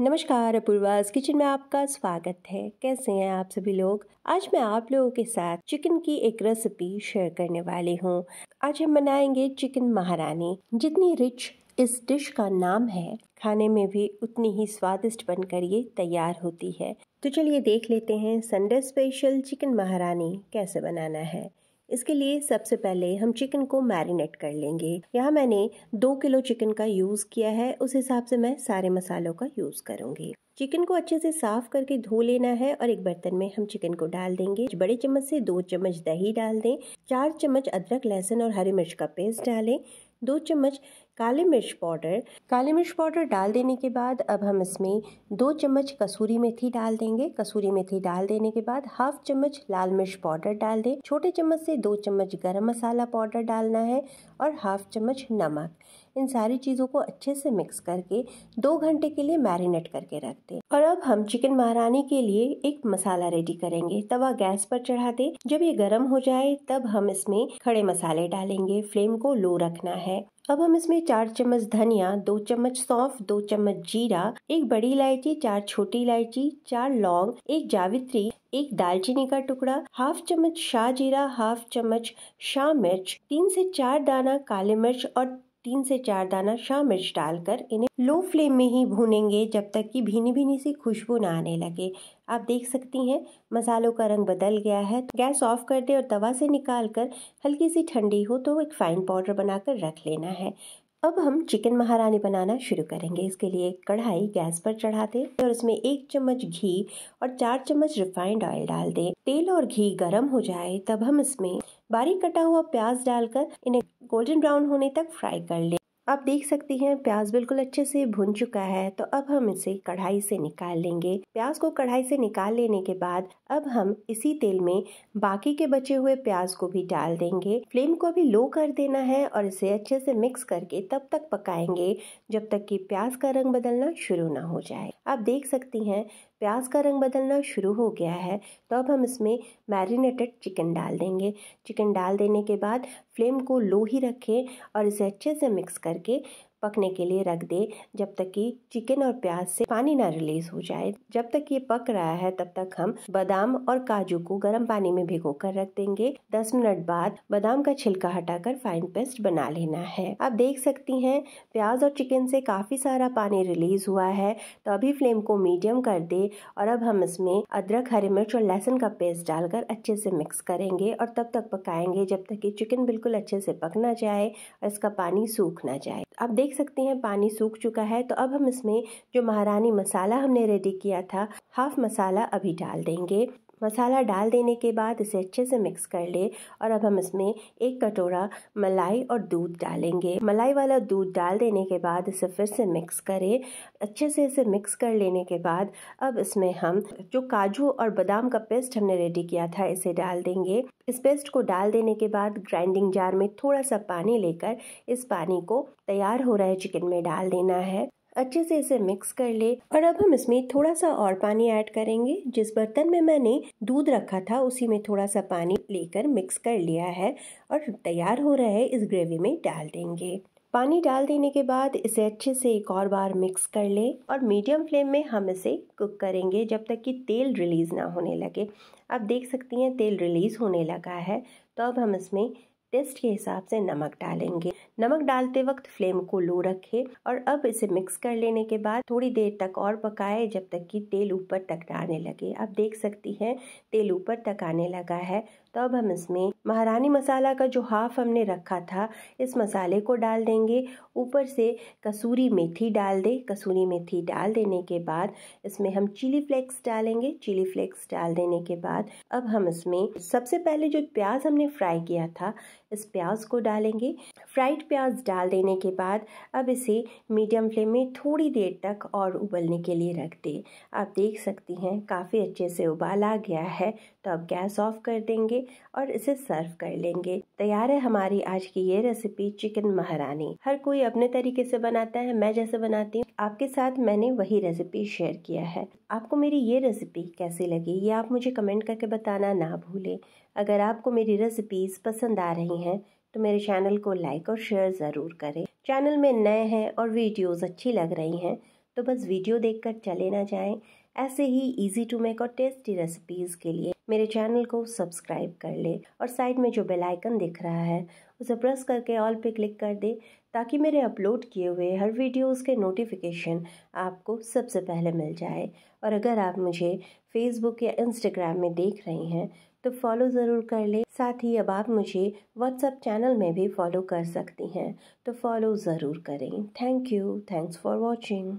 नमस्कार अपूर्वाज किचन में आपका स्वागत है कैसे हैं आप सभी लोग आज मैं आप लोगों के साथ चिकन की एक रेसिपी शेयर करने वाली हूँ आज हम बनाएंगे चिकन महारानी जितनी रिच इस डिश का नाम है खाने में भी उतनी ही स्वादिष्ट बनकर ये तैयार होती है तो चलिए देख लेते हैं संडे स्पेशल चिकन महारानी कैसे बनाना है इसके लिए सबसे पहले हम चिकन को मैरिनेट कर लेंगे यहाँ मैंने दो किलो चिकन का यूज़ किया है उस हिसाब से मैं सारे मसालों का यूज़ करूंगी चिकन को अच्छे से साफ करके धो लेना है और एक बर्तन में हम चिकन को डाल देंगे बड़े चम्मच से दो चम्मच दही डाल दें चार चम्मच अदरक लहसुन और हरी मिर्च का पेस्ट डालें दो चम्मच काली मिर्च पाउडर काली मिर्च पाउडर डाल देने के बाद अब हम इसमें दो चम्मच कसूरी मेथी डाल देंगे कसूरी मेथी डाल देने के बाद हाफ चम्मच लाल मिर्च पाउडर डाल दें छोटे चम्मच से दो चम्मच गरम मसाला पाउडर डालना है और हाफ चम्मच नमक इन सारी चीज़ों को अच्छे से मिक्स करके दो घंटे के लिए मैरिनेट करके रख दें और अब हम चिकन महारानी के लिए एक मसाला रेडी करेंगे तवा गैस पर चढ़ा दें जब ये गर्म हो जाए तब हम इसमें खड़े मसाले डालेंगे फ्लेम को लो रखना है अब हम इसमें चार चम्मच धनिया दो चम्मच सौंफ दो चम्मच जीरा एक बड़ी इलायची चार छोटी इलायची चार लौंग एक जावित्री एक दालचीनी का टुकड़ा हाफ चम्मच शाह जीरा हाफ चम्मच शाह मिर्च तीन से चार दाना काले मिर्च और तीन से चार दाना शाह मिर्च डालकर इन्हें लो फ्लेम में ही भूनेंगे जब तक कि भीनी भीनी सी खुशबू ना आने लगे आप देख सकती हैं मसालों का रंग बदल गया है गैस ऑफ कर दे और तवा से निकाल कर हल्की सी ठंडी हो तो एक फाइन पाउडर बनाकर रख लेना है अब हम चिकन महारानी बनाना शुरू करेंगे इसके लिए एक कढ़ाई गैस पर चढ़ा दे और उसमें एक चम्मच घी और चार चम्मच रिफाइंड ऑयल डाल दे तेल और घी गर्म हो जाए तब हम इसमें बारीक कटा हुआ प्याज डालकर इन्हें गोल्डन ब्राउन होने तक फ्राई कर ले आप देख सकती हैं प्याज बिल्कुल अच्छे से भुन चुका है तो अब हम इसे कढ़ाई से निकाल लेंगे प्याज को कढ़ाई से निकाल लेने के बाद अब हम इसी तेल में बाकी के बचे हुए प्याज को भी डाल देंगे फ्लेम को भी लो कर देना है और इसे अच्छे से मिक्स करके तब तक पकाएंगे जब तक कि प्याज का रंग बदलना शुरू ना हो जाए आप देख सकती हैं प्याज का रंग बदलना शुरू हो गया है तो अब हम इसमें मैरिनेटेड चिकन डाल देंगे चिकन डाल देने के बाद फ्लेम को लो ही रखें और इसे अच्छे से मिक्स करके पकने के लिए रख दें जब तक कि चिकन और प्याज से पानी ना रिलीज हो जाए जब तक ये पक रहा है तब तक हम बादाम और काजू को गर्म पानी में भिगो कर रख देंगे 10 मिनट बाद बादाम का छिलका हटाकर फाइन पेस्ट बना लेना है आप देख सकती हैं प्याज और चिकन से काफ़ी सारा पानी रिलीज हुआ है तो अभी फ्लेम को मीडियम कर दे और अब हम इसमें अदरक हरी मिर्च और लहसुन का पेस्ट डालकर अच्छे से मिक्स करेंगे और तब तक पकाएंगे जब तक कि चिकन बिल्कुल अच्छे से पक ना जाए और इसका पानी सूख ना जाए आप देख सकते हैं पानी सूख चुका है तो अब हम इसमें जो महारानी मसाला हमने रेडी किया था हाफ मसाला अभी डाल देंगे मसाला डाल देने के बाद इसे अच्छे से मिक्स कर ले और अब हम इसमें एक कटोरा मलाई और दूध डालेंगे मलाई वाला दूध डाल देने के बाद इसे फिर से मिक्स करें अच्छे से इसे मिक्स कर लेने के बाद अब इसमें हम जो काजू और बादाम का पेस्ट हमने रेडी किया था इसे डाल देंगे इस पेस्ट को डाल देने के बाद ग्राइंडिंग जार में थोड़ा सा पानी लेकर इस पानी को तैयार हो रहे चिकन में डाल देना है अच्छे से इसे मिक्स कर ले और अब हम इसमें थोड़ा सा और पानी ऐड करेंगे जिस बर्तन में मैंने दूध रखा था उसी में थोड़ा सा पानी लेकर मिक्स कर लिया है और तैयार हो रहा है इस ग्रेवी में डाल देंगे पानी डाल देने के बाद इसे अच्छे से एक और बार मिक्स कर लें और मीडियम फ्लेम में हम इसे कुक करेंगे जब तक कि तेल रिलीज़ ना होने लगे आप देख सकती हैं तेल रिलीज़ होने लगा है तो अब हम इसमें टेस्ट के हिसाब से नमक डालेंगे नमक डालते वक्त फ्लेम को लो रखें और अब इसे मिक्स कर लेने के बाद थोड़ी देर तक और पकाएं जब तक कि तेल ऊपर तक आने लगे आप देख सकती हैं तेल ऊपर तक आने लगा है तब हम इसमें महारानी मसाला का जो हाफ हमने रखा था इस मसाले को डाल देंगे ऊपर से कसूरी मेथी डाल दें कसूरी मेथी डाल देने के बाद इसमें हम चिली फ्लेक्स डालेंगे चिली फ्लेक्स डाल देने के बाद अब हम इसमें सबसे पहले जो प्याज हमने फ्राई किया था इस प्याज को डालेंगे फ्राइड प्याज डाल देने के बाद अब इसे मीडियम फ्लेम में थोड़ी देर तक और उबलने के लिए रख दें आप देख सकती हैं काफ़ी अच्छे से उबाल आ गया है तो अब गैस ऑफ कर देंगे और इसे सर्व कर लेंगे तैयार है हमारी आज की ये रेसिपी चिकन महारानी हर कोई अपने तरीके से बनाता है मैं जैसे बनाती हूँ आपके साथ मैंने वही रेसिपी शेयर किया है आपको मेरी ये रेसिपी कैसी लगी ये आप मुझे कमेंट करके बताना ना भूलें अगर आपको मेरी रेसिपीज़ पसंद आ रही हैं तो मेरे चैनल को लाइक और शेयर ज़रूर करें चैनल में नए हैं और वीडियोस अच्छी लग रही हैं तो बस वीडियो देखकर चले ना जाएं ऐसे ही इजी टू मेक और टेस्टी रेसिपीज़ के लिए मेरे चैनल को सब्सक्राइब कर ले और साइड में जो बेल आइकन दिख रहा है उसे प्रेस करके ऑल पे क्लिक कर दे ताकि मेरे अपलोड किए हुए हर वीडियोस के नोटिफिकेशन आपको सबसे पहले मिल जाए और अगर आप मुझे फेसबुक या इंस्टाग्राम में देख रही हैं तो फॉलो ज़रूर कर लें साथ ही अब आप मुझे व्हाट्सएप चैनल में भी फॉलो कर सकती हैं तो फॉलो ज़रूर करें thank you thanks for watching